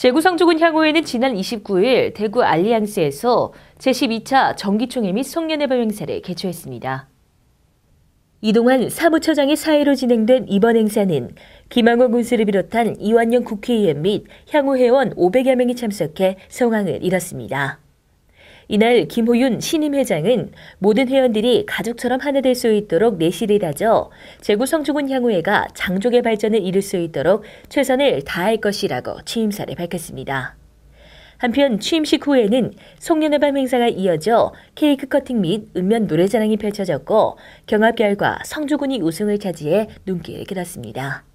제구성족군 향후에는 지난 29일 대구 알리앙스에서 제12차 정기총회 및송년회발 행사를 개최했습니다. 이동환 사무처장의 사회로 진행된 이번 행사는 김항호 군수를 비롯한 이완영 국회의원 및 향후 회원 500여 명이 참석해 성황을 이뤘습니다. 이날 김호윤 신임 회장은 모든 회원들이 가족처럼 하나 될 수 있도록 내실을 다져 제구 성주군 향후회가 장족의 발전을 이룰 수 있도록 최선을 다할 것이라고 취임사를 밝혔습니다. 한편 취임식 후에는 송년회밤 행사가 이어져 케이크 커팅 및 읍면 노래자랑이 펼쳐졌고 경합 결과 성주군이 우승을 차지해 눈길을 끌었습니다.